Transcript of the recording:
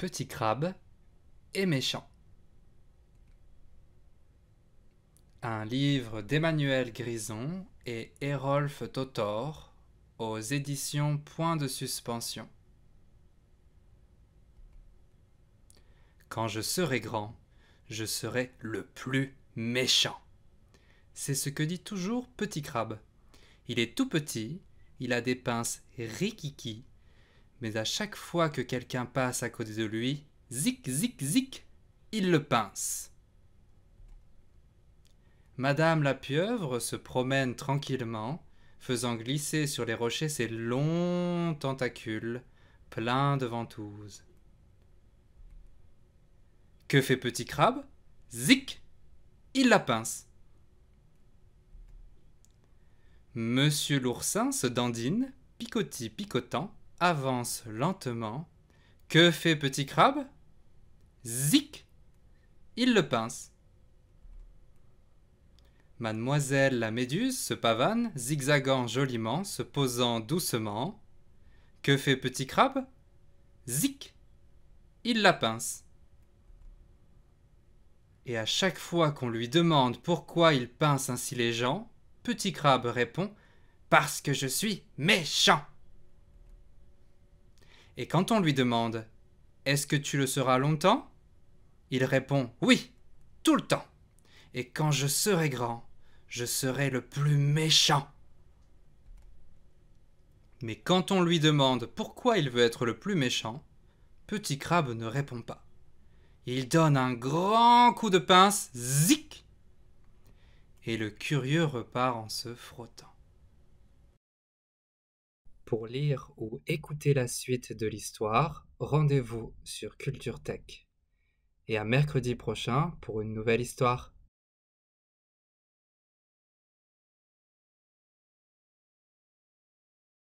petit crabe est méchant. Un livre d'Emmanuel Grison et Erolf Totor aux éditions Point de Suspension. Quand je serai grand, je serai le plus méchant. C'est ce que dit toujours Petit Crabe. Il est tout petit, il a des pinces rikiki mais à chaque fois que quelqu'un passe à côté de lui, zic zic zic, il le pince. Madame la pieuvre se promène tranquillement, faisant glisser sur les rochers ses longs tentacules, pleins de ventouses. Que fait Petit Crabe Zic Il la pince. Monsieur l'oursin se dandine, picotit, picotant, avance lentement. Que fait Petit Crabe Zic Il le pince. Mademoiselle la Méduse se pavane, zigzagant joliment, se posant doucement. Que fait Petit Crabe Zic Il la pince. Et à chaque fois qu'on lui demande pourquoi il pince ainsi les gens, Petit Crabe répond Parce que je suis méchant et quand on lui demande Est-ce que tu le seras longtemps il répond Oui, tout le temps. Et quand je serai grand, je serai le plus méchant. Mais quand on lui demande pourquoi il veut être le plus méchant, Petit Crabe ne répond pas. Il donne un grand coup de pince, zic Et le curieux repart en se frottant. Pour lire ou écouter la suite de l'histoire, rendez-vous sur Culture Tech. Et à mercredi prochain pour une nouvelle histoire.